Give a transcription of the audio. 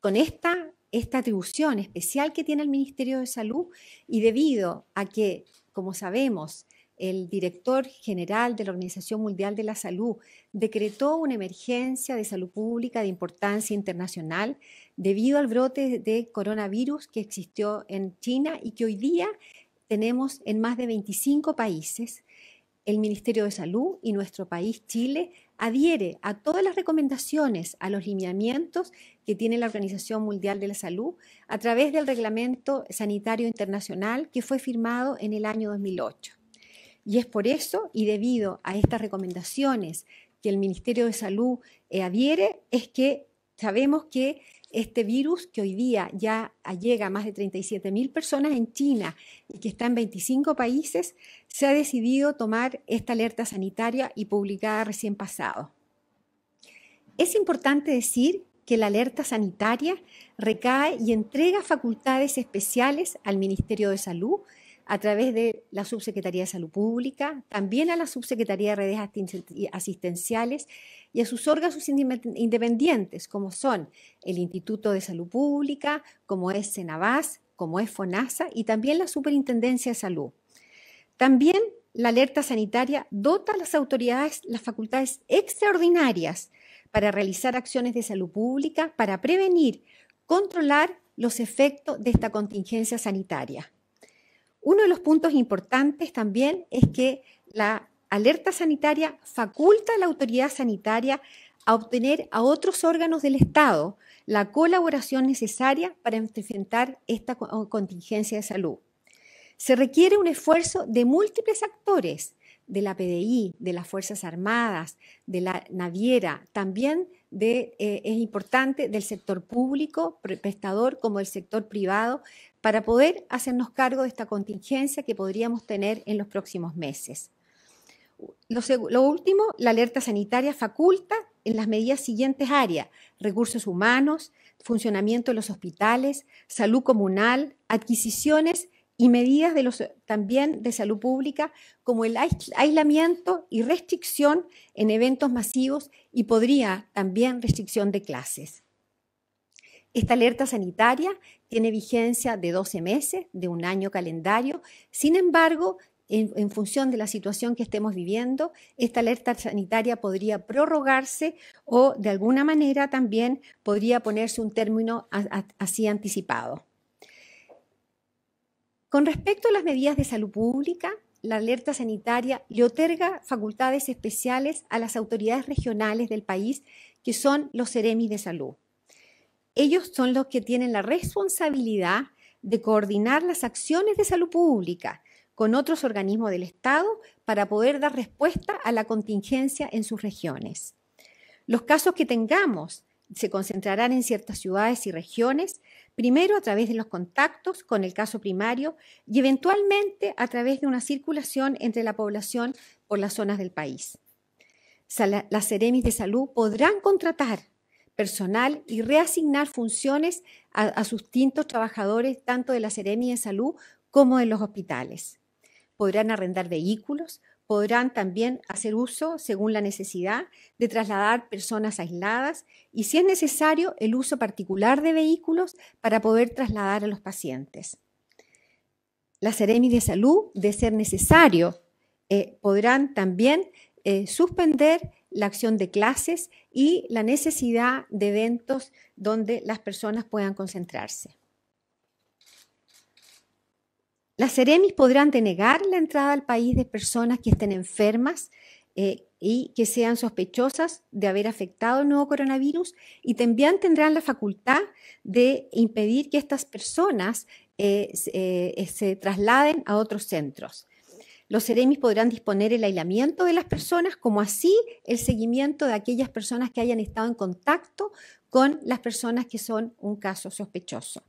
con esta, atribución especial que tiene el Ministerio de Salud y debido a que, como sabemos, el director general de la Organización Mundial de la Salud decretó una emergencia de salud pública de importancia internacional debido al brote de coronavirus que existió en China y que hoy día tenemos en más de 25 países el Ministerio de Salud y nuestro país, Chile, adhiere a todas las recomendaciones, a los lineamientos que tiene la Organización Mundial de la Salud a través del Reglamento Sanitario Internacional que fue firmado en el año 2008. Y es por eso y debido a estas recomendaciones que el Ministerio de Salud eh, adhiere, es que sabemos que este virus que hoy día ya llega a más de 37.000 personas en China y que está en 25 países, se ha decidido tomar esta alerta sanitaria y publicada recién pasado. Es importante decir que la alerta sanitaria recae y entrega facultades especiales al Ministerio de Salud a través de la Subsecretaría de Salud Pública, también a la Subsecretaría de Redes Asistenciales y a sus órganos independientes, como son el Instituto de Salud Pública, como es CENAVAS, como es FONASA y también la Superintendencia de Salud. También la alerta sanitaria dota a las autoridades las facultades extraordinarias para realizar acciones de salud pública, para prevenir, controlar los efectos de esta contingencia sanitaria. Uno de los puntos importantes también es que la alerta sanitaria faculta a la autoridad sanitaria a obtener a otros órganos del Estado la colaboración necesaria para enfrentar esta contingencia de salud. Se requiere un esfuerzo de múltiples actores, de la PDI, de las Fuerzas Armadas, de la naviera, también eh, es importante del sector público, prestador, como el sector privado, para poder hacernos cargo de esta contingencia que podríamos tener en los próximos meses. Lo, último, la alerta sanitaria faculta en las medidas siguientes áreas, recursos humanos, funcionamiento de los hospitales, salud comunal, adquisiciones y medidas también de salud pública, como el aislamiento y restricción en eventos masivos y podría también restricción de clases. Esta alerta sanitaria tiene vigencia de 12 meses, de un año calendario. Sin embargo, en, función de la situación que estemos viviendo, esta alerta sanitaria podría prorrogarse o de alguna manera también podría ponerse un término así anticipado. Con respecto a las medidas de salud pública, la alerta sanitaria le otorga facultades especiales a las autoridades regionales del país, que son los seremis de salud ellos son los que tienen la responsabilidad de coordinar las acciones de salud pública con otros organismos del Estado para poder dar respuesta a la contingencia en sus regiones. Los casos que tengamos se concentrarán en ciertas ciudades y regiones, primero a través de los contactos con el caso primario y eventualmente a través de una circulación entre la población por las zonas del país. las Ceremis de Salud podrán contratar personal y reasignar funciones a, sus distintos trabajadores, tanto de la Seremi de Salud como de los hospitales. Podrán arrendar vehículos, podrán también hacer uso, según la necesidad, de trasladar personas aisladas y, si es necesario, el uso particular de vehículos para poder trasladar a los pacientes. La Seremi de Salud, de ser necesario, eh, podrán también eh, suspender la acción de clases y la necesidad de eventos donde las personas puedan concentrarse. Las Ceremis podrán denegar la entrada al país de personas que estén enfermas eh, y que sean sospechosas de haber afectado el nuevo coronavirus y también tendrán la facultad de impedir que estas personas eh, eh, se trasladen a otros centros. Los seremis podrán disponer el aislamiento de las personas, como así el seguimiento de aquellas personas que hayan estado en contacto con las personas que son un caso sospechoso.